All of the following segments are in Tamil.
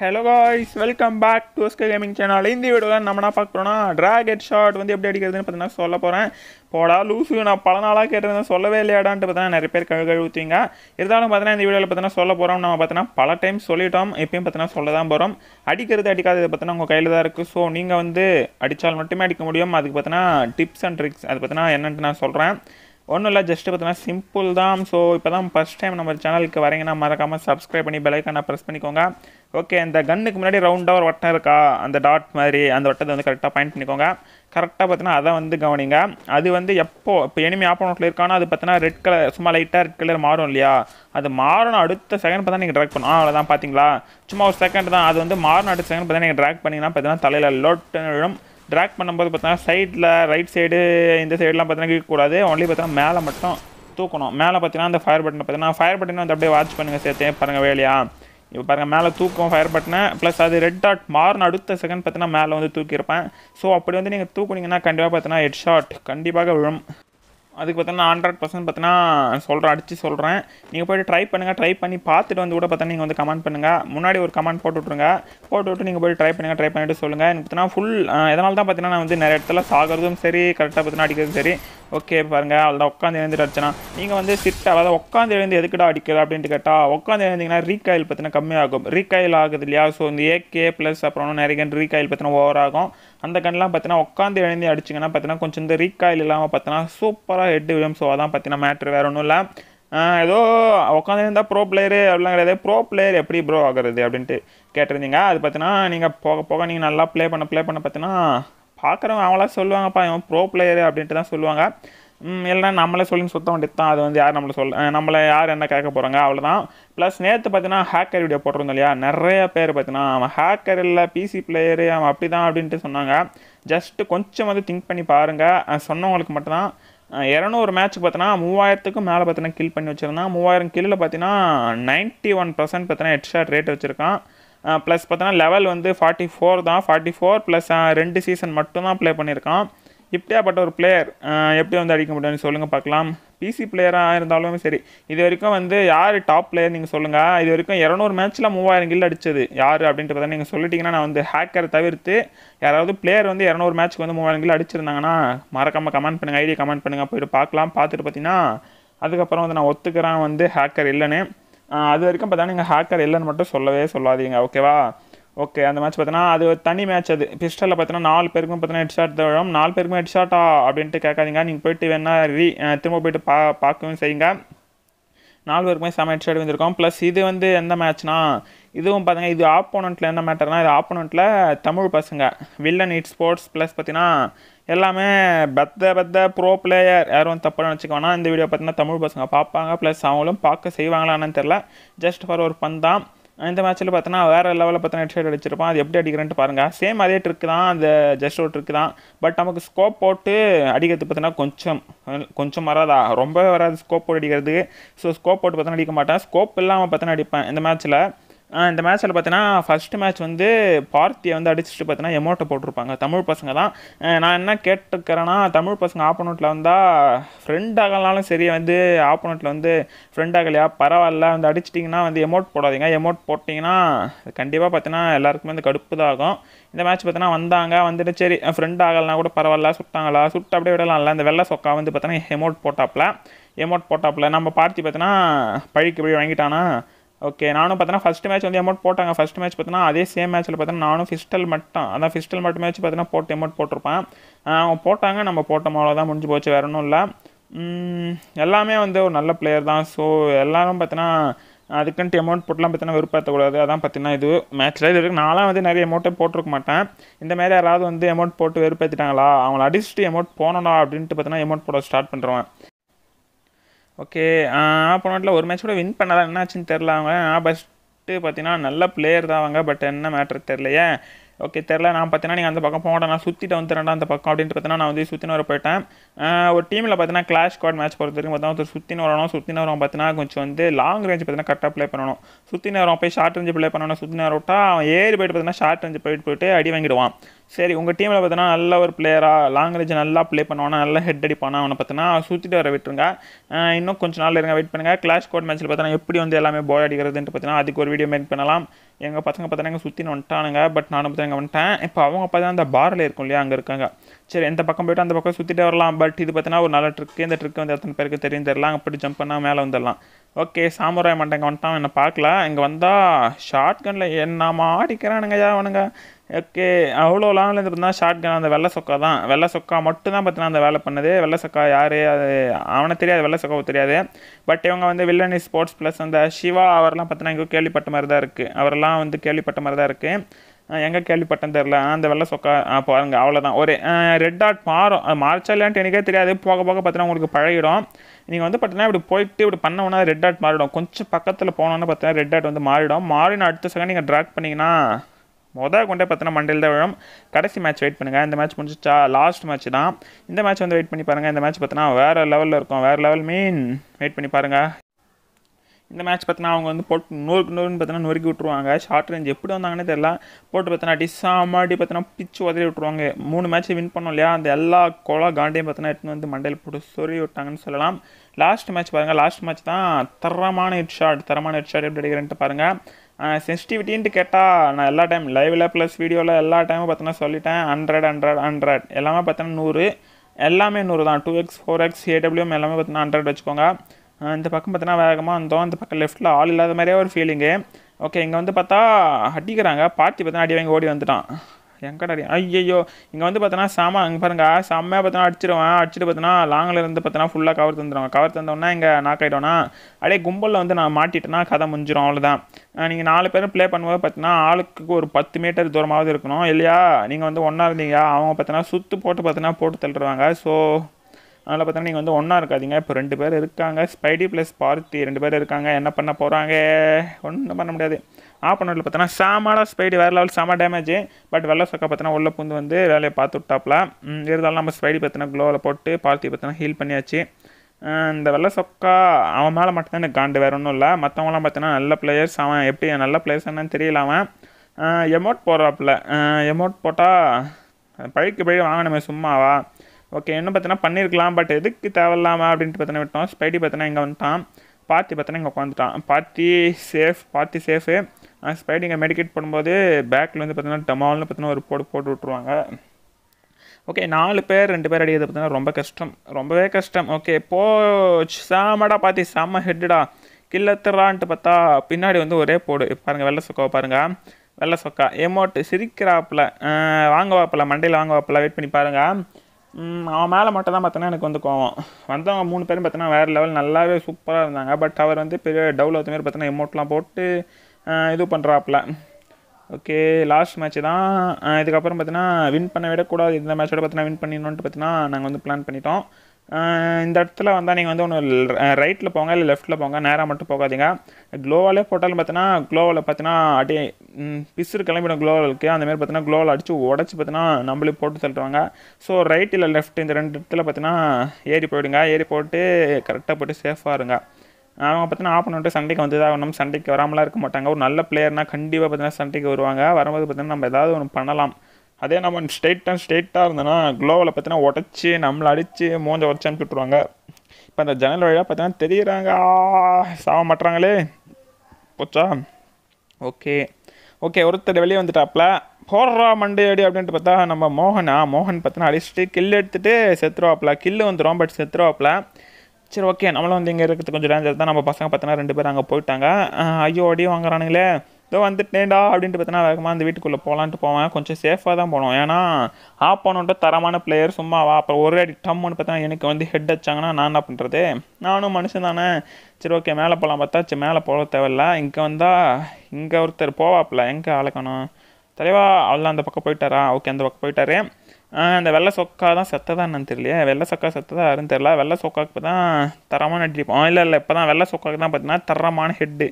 hello guys welcome back to SK gaming channel இந்த வீடியோவில் நம்ம என்ன பார்க்க போகிறோம்னா ட்ராகெட் ஷாட் வந்து எப்படி அடிக்கிறதுன்னு பார்த்தீங்கன்னா சொல்ல போகிறேன் போடா லூசு நான் பல நாளாக கேட்டிருந்தேன் சொல்லவே இல்லையாடான்ட்டு பார்த்தீங்கன்னா நிறைய பேர் கழுவுத்தீங்க இருந்தாலும் பார்த்தீங்கன்னா இந்த வீடியோவில் பார்த்தீங்கன்னா சொல்ல போகிறோம் நம்ம பார்த்தீங்கன்னா பல டைம் சொல்லிட்டோம் எப்பயும் பார்த்தீங்கன்னா சொல்ல தான் போகிறோம் அடிக்கிறது அடிக்காதது பார்த்தீங்கன்னா உங்கள் கையில் தான் இருக்குது ஸோ நீங்கள் வந்து அடித்தால் மட்டுமே அடிக்க முடியும் அதுக்கு பார்த்தீங்கன்னா டிப்ஸ் அண்ட் ட்ரிக்ஸ் அது பார்த்தீங்கன்னா என்னென்ட்டு நான் சொல்கிறேன் ஒன்றும் இல்லை ஜஸ்ட்டு பார்த்தீங்கன்னா சிம்பிள் தான் ஸோ இப்போ தான் ஃபஸ்ட் டைம் நம்ம சேனலுக்கு வரீங்கன்னா மறக்காமல் சப்ஸ்கிரைப் பண்ணி பெலைக்கான ப்ரெஸ் பண்ணிக்கோங்க ஓகே இந்த கன்னுக்கு முன்னாடி ரவுண்டாக ஒரு வட்டம் இருக்கா அந்த டாட் மாதிரி அந்த வட்டத்தை வந்து கரெக்டாக பாயிண்ட் பண்ணிக்கோங்க கரெக்டாக பார்த்தீங்கன்னா அதை வந்து கவனிங்க அது வந்து எப்போ இப்போ எனிமி ஆப்போனட்டில் இருக்கானோ அது பார்த்தீங்கன்னா ரெட் கலர் சும்மா லைட்டாக ரெட் கலர் மாறும் இல்லையா அது மாறணும் அடுத்த செகண்ட் பார்த்தா நீங்கள் ட்ராக் பண்ணும் அவ்வளோதான் பார்த்தீங்களா சும்மா ஒரு செகண்ட் தான் அது வந்து மாறணும் அடுத்த செகண்ட் பார்த்தா நீங்கள் ட்ராக் பண்ணிங்கன்னா பார்த்தீங்கன்னா தலையில் லோட் ட்ராக் பண்ணும்போது பார்த்தீங்கன்னா சைடில் ரைட் சைடு இந்த சைடெலாம் பார்த்தீங்கன்னா கூடாது ஒன்லி பார்த்தீங்கன்னா மேலே மட்டும் தூக்கணும் மேலே பார்த்தீங்கன்னா அந்த ஃபயர் பட்டன் பார்த்தீங்கன்னா ஃபயர் பட்டன் வந்து அப்படியே வாட்ச் பண்ணுங்கள் சேர்த்தே பாருங்கள் வேலையா இப்போ பாருங்கள் மேலே தூக்கம் ஃபயர் பட்டனை ப்ளஸ் அது ரெட் டாட் மாறின அடுத்த செகண்ட் பார்த்தீங்கன்னா மேலே வந்து தூக்கியிருப்பேன் ஸோ அப்படி வந்து நீங்கள் தூக்குனீங்கன்னா கண்டிப்பாக பார்த்தீங்கன்னா ஹெட் ஷாட் கண்டிப்பாக விழும் அதுக்கு பார்த்தோன்னா ஹண்ட்ரட் பர்சன்ட் பார்த்தீங்கன்னா சொல்கிறேன் அடித்து சொல்கிறேன் நீங்கள் போய்ட்டு ட்ரை பண்ணுங்கள் ட்ரை பண்ணி பார்த்துட்டு வந்து கூட பார்த்தா நீங்கள் வந்து கமெண்ட் பண்ணுங்கள் முன்னாடி ஒரு கமெண்ட் போட்டு விட்ருங்க போட்டு விட்டு நீங்கள் போய் ட்ரை பண்ணுங்கள் ட்ரை பண்ணிவிட்டு சொல்லுங்கள் எனக்கு பார்த்தீங்கன்னா ஃபுல் எதனால தான் பார்த்தீங்கன்னா நான் வந்து நிறைய இடத்துல சாகிறதும் சரி கரெக்டாக பார்த்தீங்கன்னா அடிக்கிறதும் சரி ஓகே பாருங்கள் தான் உட்காந்து எழுந்துட்டு அடிச்சனா நீங்கள் வந்து சிட் அதாவது உட்காந்து எழுந்து எதுக்குடா அடிக்கிறது அப்படின்ட்டு கேட்டால் உட்காந்து எழுந்திங்கன்னா ரீகாயில் பார்த்தீங்கன்னா கம்மியாகும் ரீகாயில் ஆகுது இல்லையா ஸோ இந்த ஏகே ப்ளஸ் அப்புறம் நிறைய ரீகாயில் பார்த்தீங்கன்னா ஓவர் ஆகும் அந்த கண்ணெலாம் பார்த்தீங்கன்னா உட்காந்து எழுந்தி அடிச்சிங்கன்னா பார்த்தீங்கன்னா கொஞ்சம் இந்த ரீக்காயில் இல்லாமல் பார்த்தீங்கன்னா சூப்பராக ஹெட் விழும் ஸோ அதான் பார்த்தீங்கன்னா மேட்ரு வேறு ஒன்றும் இல்லை ஏதோ உட்காந்து இருந்தால் ப்ரோ பிளேயரு அப்படிலாம் கிடையாது ப்ரோ பிளேயர் எப்படி ப்ரோ ஆகிறது அப்படின்ட்டு கேட்டிருந்தீங்க அது பார்த்தீங்கன்னா நீங்கள் போக போக நீங்கள் நல்லா ப்ளே பண்ண ப்ளே பண்ண பார்த்தீங்கன்னா பார்க்குறவங்க அவங்களாம் சொல்லுவாங்கப்பா இவன் ப்ரோ பிளேயரு அப்படின்ட்டு தான் சொல்லுவாங்க எல்லாம் நம்மளே சொல்லி சுத்த வேண்டியது தான் அது வந்து யார் நம்மளை சொல்ல நம்மளை யார் என்ன கேட்க போகிறாங்க அவ்வளோதான் ப்ளஸ் நேற்று பார்த்தீங்கன்னா ஹேக்கர் வீடியோ போட்டிருந்தோம் இல்லையா நிறைய பேர் பார்த்தீங்கன்னா அவன் ஹேக்கர் இல்லை பிசி பிளேயரு அவன் அப்படி தான் அப்படின்ட்டு சொன்னாங்க ஜஸ்ட்டு கொஞ்சம் வந்து திங்க் பண்ணி பாருங்கள் சொன்னவங்களுக்கு மட்டும்தான் இரநூறு மேட்ச் பார்த்தோன்னா மூவாயிரத்துக்கும் மேலே பார்த்தீங்கன்னா கில் பண்ணி வச்சுருந்தான் மூவாயிரம் கில்லில் பார்த்தீங்கன்னா நைன்ட்டி ஒன் பர்சன்ட் பார்த்தீங்கன்னா ஹெட்ஷாட் ரேட் வச்சுருக்கான் ப்ளஸ் பார்த்தீங்கன்னா லெவல் வந்து ஃபார்ட்டி ஃபோர் தான் ஃபார்ட்டி ஃபோர் ப்ளஸ் ரெண்டு சீசன் மட்டும்தான் ப்ளே பண்ணியிருக்கான் இப்படியாப்பட்ட ஒரு பிளேயர் எப்படி வந்து அடிக்க முடியும்னு சொல்லுங்கள் பார்க்கலாம் பிசி பிளேயராக இருந்தாலும் சரி இது வரைக்கும் வந்து யார் டாப் பிளேயர் நீங்கள் சொல்லுங்கள் இது வரைக்கும் இரநூறு மேட்ச்சில் மூவாயிரம் கில் அடித்தது யார் பார்த்தா நீங்கள் சொல்லிட்டீங்கன்னா நான் வந்து ஹேக்கரை தவிர்த்து யாராவது பிளேயர் வந்து இரநூறு மேட்ச்க்கு வந்து மூவாயிரம் கில் அடிச்சிருந்தாங்கன்னா மறக்காமல் கமெண்ட் பண்ணுங்கள் ஐடியா கமெண்ட் பண்ணுங்கள் போய்ட்டு பார்க்கலாம் பார்த்துட்டு பார்த்தீங்கன்னா அதுக்கப்புறம் வந்து நான் ஒத்துக்கிறேன் வந்து ஹேக்கர் இல்லைன்னு அது வரைக்கும் பார்த்தா நீங்கள் ஹேக்கர் இல்லைன்னு மட்டும் சொல்லவே சொல்லாதீங்க ஓகேவா ஓகே அந்த மேட்ச் பார்த்தோன்னா அது தனி மேட்ச் அது பிஸ்டலில் பார்த்தீங்கன்னா நாலு பேருக்கும் பார்த்தீங்கன்னா ஹெட் ஷாட் தான் நாலு பேருக்கும் ஹெட் ஷாட்டா அப்படின்ட்டு கேட்காதீங்க நீங்கள் போயிட்டு வேணா ரீ திரும்ப போயிட்டு பா பார்க்கவும் செய்யுங்க நாலு பேருக்குமே செம ஹெட் ஷாட் வந்திருக்கோம் ப்ளஸ் இது வந்து எந்த மேட்ச்னா இதுவும் பார்த்தீங்கன்னா இது ஆப்போனண்ட்டில் என்ன மேட்டர்னா இது ஆப்போனண்ட்டில் தமிழ் பசங்க வில்லன் இட் ஸ்போர்ட்ஸ் ப்ளஸ் பார்த்தீங்கன்னா எல்லாமே பெத்த பெத்த ப்ரோ பிளேயர் யாரும் தப்பாக நினச்சிக்கோனா இந்த வீடியோ பார்த்தீங்கன்னா தமிழ் பசங்க பார்ப்பாங்க ப்ளஸ் அவங்களும் பார்க்க செய்வாங்களான்னு தெரில ஜஸ்ட் ஃபார் ஒரு பந்தான் இந்த மேட்ச்சில் பார்த்தோன்னா வேறு லெவலில் பார்த்தா ஹெட் ஷைட் அடிச்சிருப்பான் அது எப்படி அடிக்கிறேன்ட்டு பாருங்கள் சேம் அதே ட்ரிக்கு தான் அந்த ஜஸ்ட் ஒரு ட்ரிக்கு தான் பட் நமக்கு ஸ்கோப் போட்டு அடிக்கிறது பார்த்தீங்கன்னா கொஞ்சம் கொஞ்சம் வராதா ரொம்ப வராது ஸ்கோப் போட்டு அடிக்கிறதுக்கு ஸோ ஸ்கோப் போட்டு பார்த்தோன்னா அடிக்க மாட்டேன் ஸ்கோப் இல்லாமல் பார்த்தோன்னா அடிப்பேன் இந்த மேட்ச்சில் இந்த மேட்ச்சில் பார்த்தீங்கன்னா ஃபஸ்ட் மேட்ச் வந்து பார்த்தியை வந்து அடிச்சுட்டு பார்த்தீங்கன்னா எமோட்டை போட்டிருப்பாங்க தமிழ் பசங்க தான் நான் என்ன கேட்டுக்கிறேன்னா தமிழ் பசங்க ஆப்போனட்டில் வந்தால் ஃப்ரெண்ட் ஆகலனாலும் சரி வந்து ஆப்போனட்டில் வந்து ஃப்ரெண்ட் ஆகலையா பரவாயில்ல வந்து அடிச்சிட்டிங்கன்னா வந்து எமோட் போடாதீங்க எமோட் போட்டிங்கன்னா கண்டிப்பாக பார்த்தீங்கன்னா எல்லாருக்குமே வந்து கடுப்பு தான் ஆகும் இந்த மேட்ச் பார்த்தீங்கன்னா வந்தாங்க வந்துட்டு சரி ஃப்ரெண்ட் ஆகலனா கூட பரவாயில்ல சுட்டாங்களா சுட்டு அப்படியே விடலாம்ல இந்த வெள்ளை சொக்கா வந்து பார்த்தோன்னா எமோட் போட்டாப்பில் எமோட் போட்டாப்பில் நம்ம பார்த்தி பார்த்தோன்னா பழிக்கு இப்படி வாங்கிட்டானா ஓகே நானும் பார்த்தோன்னா ஃபஸ்ட் மேட்ச் வந்து அமௌண்ட் போட்டாங்க ஃபஸ்ட் மேட்ச் பார்த்தீங்கன்னா அதே சேம் மேட்ச்சில் பார்த்தோன்னா நானும் ஃபிஸ்டல் மட்டும் அதான் ஃபிஸ்டல் மட்டும் மேட்ச் பார்த்தீங்கன்னா போட்டு அமௌண்ட் போட்டிருப்பேன் அவன் போட்டாங்க நம்ம போட்டோம் அவ்வளோதான் முடிஞ்சு போச்சு வேற ஒன்றும் இல்லை எல்லாமே வந்து ஒரு நல்ல பிளேயர் தான் ஸோ எல்லோரும் பார்த்தோன்னா அதுக்குன்ட்டு அமௌண்ட் போட்டுலாம் பார்த்தீங்கன்னா விருப்பத்தக்கூடாது அதான் பார்த்தீங்கன்னா இது மேட்ச்சில் இது இருக்குது நானும் வந்து நிறைய அமௌண்ட்டே போட்டிருக்க மாட்டேன் இந்த மாதிரி யாராவது வந்து அமௌண்ட் போட்டு வெறுப்பேற்றிட்டாங்களா அவங்கள அடிச்சுட்டு அமௌண்ட் போனோடா அப்படின்ட்டு பார்த்தீங்கன்னா அமௌண்ட் போட ஸ்டார்ட் பண்ணுறேன் ஓகே ஆப்போனண்ட்டில் ஒரு மேட்ச் கூட வின் பண்ணாதான் என்னாச்சுன்னு தெரில அவங்க நான் ஃபஸ்ட்டு பார்த்தீங்கன்னா நல்ல பிளேயர் தான் அவங்க பட் என்ன மேட்ரு தெரிலையே ஓகே தெரில நான் பார்த்தீங்கன்னா நீங்கள் அந்த பக்கம் போட நான் சுற்றிட்டு வந்துடுறேன்டா அந்த பக்கம் அப்படின்ட்டு பார்த்தீங்கன்னா நான் வந்து சுற்றின வர போயிட்டேன் ஒரு டீமில் பார்த்தீங்கன்னா கிளாஷ் கார்டு மேட்ச் பொறுத்த வரைக்கும் பார்த்தா ஒருத்தர் சுற்றின வரணும் சுற்றின வரும் பார்த்தீங்கன்னா கொஞ்சம் வந்து லாங் ரேஞ்ச் பார்த்தீங்கன்னா கரெக்டாக ப்ளே பண்ணணும் சுற்றின வரும் போய் ஷார்ட் ரேஞ்சு ப்ளே பண்ணணும் சுற்றின விட்டால் அவன் ஏறி போயிட்டு பார்த்தீங்கன்னா ஷார்ட் ரேஞ்சு போயிட்டு போயிட்டு அடி வாங்கிடுவான் சரி உங்கள் டீமில் பார்த்தீங்கன்னா நல்ல ஒரு பிளேயராக லாங் ரேஞ்ச் நல்லா ப்ளே பண்ணுவானா நல்லா ஹெட் அடிப்பானா அவனை பார்த்தீங்கன்னா சுற்றிட்டு வர விட்டுருங்க இன்னும் கொஞ்சம் நாள் இருங்க வெயிட் பண்ணுங்கள் கிளாஷ் கோட் மேட்ச்சில் பார்த்தீங்கன்னா எப்படி வந்து எல்லாமே போல் அடிக்கிறதுன்ட்டு பார்த்தீங்கன்னா அதுக்கு ஒரு வீடியோ மேக் பண்ணலாம் எங்கள் பசங்க எங்கள் சுற்றின்னு வந்துட்டானுங்க பட் நானும் எங்கள் வந்துட்டேன் இப்போ அவங்க பார்த்தா அந்த பாரில் இருக்கும் இல்லையா அங்கே இருக்காங்க சரி எந்த பக்கம் போய்ட்டு அந்த பக்கம் சுற்றிட்டு வரலாம் பட் இது பார்த்தீங்கன்னா ஒரு நல்ல ட்ரிக்கு இந்த ட்ரிக்கு வந்து எத்தனை பேருக்கு தெரியும் தெரியலாம் அப்படி ஜம்ப் பண்ணால் மேலே வந்துடலாம் ஓகே சாமுராய் மண்டங்க வந்துட்டான் என்னை பார்க்கல இங்கே வந்தால் ஷார்ட் கனில் என்ன மாடிக்கிறானுங்க யாவனுங்க ஓகே அவ்வளோ லாங்கில் இருந்து பார்த்தா ஷார்ட் கன் அந்த வெள்ளை சொக்கா தான் வெள்ளை சொக்கா மட்டும் தான் பார்த்தீங்கன்னா அந்த வேலை பண்ணது வெள்ளை சொக்கா யார் அது அவனை தெரியாது வெள்ளை சொக்காவும் தெரியாது பட் இவங்க வந்து வில்லனி ஸ்போர்ட்ஸ் ப்ளஸ் அந்த சிவா அவரெல்லாம் பார்த்தீங்கன்னா எங்கே கேள்விப்பட்ட மாதிரி தான் இருக்குது அவரெல்லாம் வந்து கேள்விப்பட்ட மாதிரி தான் இருக்குது எங்கே கேள்விப்பட்டேன்னு தெரில அந்த வெள்ளை சொக்கா பாருங்க அவ்வளோதான் ஒரு ரெட் டாட் மாறும் அது மார்ச்சா இல்லையான்ட்டு எனக்கே தெரியாது போக போக பார்த்தீங்கன்னா உங்களுக்கு பழகிடும் நீங்கள் வந்து பார்த்தீங்கன்னா இப்படி போயிட்டு இப்படி பண்ணோன்னா ரெட் டாட் மாறிடும் கொஞ்சம் பக்கத்தில் போனோன்னு பார்த்தீங்கன்னா ரெட் டாட் வந்து மாறிடும் மாறின அடுத்த செகண்ட் நீங்கள் ட்ராக் பண்ணிங்கன்னா மொதல் கொண்டே பார்த்தோன்னா மண்டல தான் விழும் கடைசி மேட்ச் வெயிட் பண்ணுங்கள் இந்த மேட்ச் முடிஞ்சிச்சா லாஸ்ட் மேட்ச் தான் இந்த மேட்ச் வந்து வெயிட் பண்ணி பாருங்கள் இந்த மேட்ச் பார்த்தோன்னா வேறு லெவலில் இருக்கும் வேறு லெவல் மெயின் வெயிட் பண்ணி பாருங்கள் இந்த மேட்ச் பார்த்தினா அவங்க வந்து போட்டு நூறுக்கு நூறுன்னு பார்த்தினா நொறுக்கி விட்ருவாங்க ஷார்ட் ரேஞ்ச் எப்படி வந்தாங்கன்னே தெரியல போட்டு பார்த்தினா டிஸ் ஆமாடி பார்த்தினா பிச்சு உதறி விட்ருவாங்க மூணு மேட்ச்சை வின் பண்ணோம் இல்லையா அந்த எல்லா கோலா காண்டியும் பார்த்தினா எடுத்துன்னு வந்து மண்டையில் போட்டு சொறி விட்டாங்கன்னு சொல்லலாம் லாஸ்ட் மேட்ச் பாருங்கள் லாஸ்ட் மேட்ச் தான் தரமான ஹெட் ஷாட் தரமான ஹெட் ஷாட் எப்படி அடிக்கிறேன்ட்டு பாருங்கள் சென்சிட்டிவிட்டின்ட்டு கேட்டால் நான் எல்லா டைம் லைவில் ப்ளஸ் வீடியோவில் எல்லா டைமும் பார்த்தோன்னா சொல்லிட்டேன் ஹண்ட்ரட் ஹண்ட்ரட் ஹண்ட்ரட் எல்லாமே பார்த்தோன்னா நூறு எல்லாமே நூறு தான் two x four x AWM எல்லாமே பார்த்தீங்கன்னா ஹண்ட்ரட் வச்சுக்கோங்க இந்த பக்கம் பார்த்தீங்கன்னா வேகமாக வந்தோம் அந்த பக்கம் லெஃப்ட்டில் ஆள் இல்லாத மாதிரியே ஒரு ஃபீலிங்கு ஓகே இங்கே வந்து பார்த்தா அடிக்கிறாங்க பார்த்தி பார்த்தீங்கன்னா அடி வாங்கி ஓடி வந்துட்டான் எங்கடாடி ஐயையோ இங்கே வந்து பார்த்தோன்னா சாமா இங்கே பாருங்க செம்மையாக பார்த்தோன்னா அடிச்சிடுவேன் அடிச்சுட்டு பார்த்தோன்னா லாங்கில் இருந்து பார்த்தோன்னா ஃபுல்லாக கவர் தந்துடுவேன் கவர் தந்தோன்னா இங்கே நாக் ஆகிட்டோன்னா அப்படியே கும்பலில் வந்து நான் மாட்டிட்டேன்னா கதை முடிஞ்சிடும் அவ்வளோதான் நீங்கள் நாலு பேரும் ப்ளே பண்ணும்போது பார்த்தீங்கன்னா ஆளுக்கு ஒரு பத்து மீட்டர் தூரமாவது இருக்கணும் இல்லையா நீங்கள் வந்து ஒன்றா இருந்தீங்க அவங்க பார்த்தோன்னா சுற்று போட்டு பார்த்தோன்னா போட்டு தள்ளுறாங்க ஸோ அதனால் பார்த்தோன்னா நீங்கள் வந்து ஒன்றா இருக்காதிங்க இப்போ ரெண்டு பேர் இருக்காங்க ஸ்பைடி ப்ளஸ் பார்த்தி ரெண்டு பேர் இருக்காங்க என்ன பண்ண போகிறாங்க ஒன்றும் பண்ண முடியாது ஆப்பனோட்டில் பார்த்தோன்னா சாமாடா ஸ்பைடி வேறு லெவல் சாமா டேமேஜ் பட் வெள்ள சொக்கா பார்த்தோன்னா உள்ளே பூந்து வந்து வேலையை பார்த்து விட்டாப்ல இருந்தாலும் நம்ம ஸ்பைடி பார்த்தினா க்ளோவில் போட்டு பார்த்தி பார்த்தினா ஹீல் பண்ணியாச்சு இந்த வெள்ள சொக்கா அவன் மேலே மட்டும்தான் எனக்கு காண்டு வேறு ஒன்றும் இல்லை மற்றவங்களாம் பார்த்தோன்னா நல்ல பிளேயர்ஸ் அவன் எப்படி நல்ல பிளேயர்ஸ் என்னன்னு தெரியல அவன் எமோட் போடுறாப்புல எமோட் போட்டால் பழிக்கு பழி வாங்கினமே சும்மாவா ஓகே என்ன பார்த்தீங்கன்னா பண்ணியிருக்கலாம் பட் எதுக்கு தேவையில்லாமா அப்படின்ட்டு பார்த்தீங்கன்னா விட்டோம் ஸ்பைடி பார்த்தீங்கன்னா இங்கே வந்துட்டான் பார்த்தி பார்த்தீங்கன்னா இங்கே உட்காந்துட்டான் பார்த்தி சேஃப் பார்த்தி சேஃபு ஸ்பைடி இங்கே மெடிக்கேட் பண்ணும்போது பேக்கில் வந்து பார்த்தீங்கன்னா டமால்னு பார்த்தீங்கன்னா ஒரு போடு போட்டு விட்ருவாங்க ஓகே நாலு பேர் ரெண்டு பேர் அடிக்கிறது பார்த்தீங்கன்னா ரொம்ப கஷ்டம் ரொம்பவே கஷ்டம் ஓகே போச்சு சாமடா பார்த்தி செம்ம ஹெட்டுடா கில்லத்துறான்ட்டு பார்த்தா பின்னாடி வந்து ஒரே போடு பாருங்கள் வெள்ளை சொக்கா பாருங்கள் வெள்ளை சொக்கா எமோட்டு சிரிக்கிறாப்பில் வாங்க வாப்பில் மண்டையில் வாங்க வாப்பில் வெயிட் பண்ணி பாருங்கள் அவன் மேலே மட்டும் தான் பார்த்தோன்னா எனக்கு வந்து கோவம் வந்தவங்க மூணு பேரும் பார்த்தோன்னா வேறு லெவல் நல்லாவே சூப்பராக இருந்தாங்க பட் அவர் வந்து பெரிய டவுல் மாரி பார்த்தோன்னா எமௌண்ட்லாம் போட்டு இது பண்ணுறாப்புல ஓகே லாஸ்ட் மேட்ச் தான் இதுக்கப்புறம் பார்த்தீங்கன்னா வின் பண்ண விடக்கூடாது இந்த மேட்சோட பார்த்தீங்கன்னா வின் பண்ணிடணுன்ட்டு பார்த்தீங்கன்னா நாங்கள் வந்து பிளான் பண்ணிட்டோம் இந்த இடத்துல வந்தால் நீங்கள் வந்து ஒன்று ரைட்டில் போங்க இல்லை லெஃப்ட்டில் போங்க நேராக மட்டும் போகாதீங்க க்ளோவாலே போட்டாலும் பார்த்தீங்கன்னா க்ளோவில் பார்த்தீங்கன்னா அடி பிசுறு கிளம்பிடும் க்ளோவில் இருக்குது அந்தமாரி பார்த்தீங்கன்னா க்ளோவில் அடித்து உடச்சி பார்த்தீங்கன்னா நம்மளே போட்டு தள்ளுவாங்க ஸோ ரைட் இல்லை லெஃப்ட் இந்த ரெண்டு இடத்துல பார்த்தீங்கன்னா ஏறி போயிடுங்க ஏறி போட்டு கரெக்டாக போய்ட்டு சேஃபாக இருங்க அவங்க பார்த்தீங்கன்னா ஆப்போனண்ட்டு சண்டைக்கு வந்து தான் நம்ம சண்டைக்கு வராமலாம் இருக்க மாட்டாங்க ஒரு நல்ல பிளேயர்னால் கண்டிப்பாக பார்த்தீங்கன்னா சண்டைக்கு வருவாங்க வரும்போது பார்த்தீங்கன்னா நம்ம ஏதாவது ஒன்று பண்ணலாம் அதே நம்ம ஸ்ட்ரெயிட்டாக ஸ்ட்ரெயிட்டாக இருந்தோன்னா க்ளோவில் பார்த்தீங்கன்னா உடச்சி நம்மளை அடித்து மூஞ்ச உடச்சி அனுப்பிவிட்ருவாங்க இப்போ அந்த ஜன்னல் வழியாக பார்த்தீங்கன்னா தெரியுறாங்க சாவ மாட்டுறாங்களே போச்சா ஓகே ஓகே ஒருத்தர் வெளியே வந்துட்டாப்ல போடுறா மண்டையடி அப்படின்ட்டு பார்த்தா நம்ம மோகனா மோகன் பார்த்தினா அடிச்சுட்டு கில் எடுத்துகிட்டு செத்துருவாப்ல கில்லு வந்துடும் பட் செத்துருவாப்ல சரி ஓகே நம்மளும் வந்து இங்கே இருக்கிறது கொஞ்சம் டேஞ்சர் தான் நம்ம பசங்க பார்த்தினா ரெண்டு பேர் அங்கே போயிட்டாங்க ஐயோ அடி வாங்குறானுங்களே இதோ வந்துட்டேடா அப்படின்ட்டு பார்த்தீங்கன்னா வேகமாக அந்த வீட்டுக்குள்ளே போகலான்ட்டு போவேன் கொஞ்சம் சேஃபாக தான் போனோம் ஏன்னா ஆப்போனோட தரமான பிளேயர் சும்மாவா அப்புறம் ஒரு அடி டம்னு பார்த்தீங்கன்னா எனக்கு வந்து ஹெட் அடிச்சாங்கன்னா நான் என்ன பண்ணுறது நானும் மனுஷன் தானே சரி ஓகே மேலே போகலாம் பார்த்தா சரி மேலே போக தேவையில்ல இங்கே வந்தால் இங்கே ஒருத்தர் போவாப்பில்ல எங்கே அளக்கணும் தலைவா அவ்வளோ அந்த பக்கம் போயிட்டாரா ஓகே அந்த பக்கம் போயிட்டாரே அந்த வெள்ளை சொக்கா தான் செத்ததா என்னன்னு தெரியலையே வெள்ளை சொக்கா செத்ததா யாருன்னு தெரியல வெள்ளை சொக்காக்கு இப்போ தான் தரமான அடிப்போம் இல்லை இல்லை இப்போ தான் வெள்ளை சொக்காக்கு தான் பார்த்தீங்கன்னா தரமான ஹெட்டு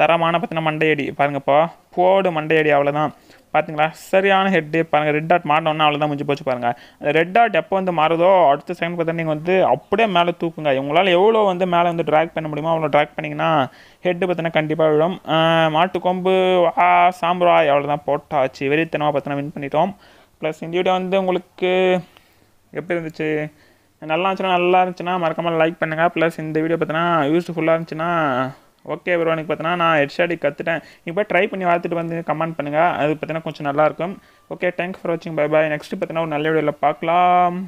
தரமான பார்த்தீங்கன்னா மண்டையடி பாருங்கப்பா போடு மண்டையடி அவ்வளோதான் பார்த்தீங்களா சரியான ஹெட்டு பாருங்கள் ரெட் டாட் மாட்டோன்னா அவ்வளோதான் முடிஞ்சு போச்சு பாருங்கள் அந்த ரெட் டாட் எப்போ வந்து மாறுதோ அடுத்த செகண்ட் பார்த்தா நீங்கள் வந்து அப்படியே மேலே தூக்குங்க உங்களால் எவ்வளோ வந்து மேலே வந்து ட்ராக் பண்ண முடியுமோ அவ்வளோ ட்ராக் பண்ணிங்கன்னா ஹெட்டு பார்த்தீங்கன்னா கண்டிப்பாக விழும் மாட்டுக்கொம்பு ஆ சாம்புரா அவ்வளோதான் போட்டாச்சு வெறித்தனமாக பார்த்தீங்கன்னா வின் பண்ணிட்டோம் ப்ளஸ் இந்த வீடியோ வந்து உங்களுக்கு எப்படி இருந்துச்சு நல்லா இருந்துச்சுன்னா நல்லா இருந்துச்சுன்னா மறக்காமல் லைக் பண்ணுங்கள் ப்ளஸ் இந்த வீடியோ பார்த்தீங்கன்னா யூஸ்ஃபுல்லாக இருந்துச்சுன்னா ஓகே ப்ரோ எனக்கு பார்த்தீங்கன்னா நான் ஹெட்ஷாடி கற்றுட்டேன் இப்போ ட்ரை பண்ணி பார்த்துட்டு வந்து கமெண்ட் பண்ணுங்கள் அது பார்த்தீங்கன்னா கொஞ்சம் நல்லாயிருக்கும் ஓகே தேங்க்ஸ் ஃபார் வாட்சிங் பை பாய் நெக்ஸ்ட்டு பார்த்தீங்கன்னா ஒரு நல்ல வீடியோவில் பார்க்கலாம்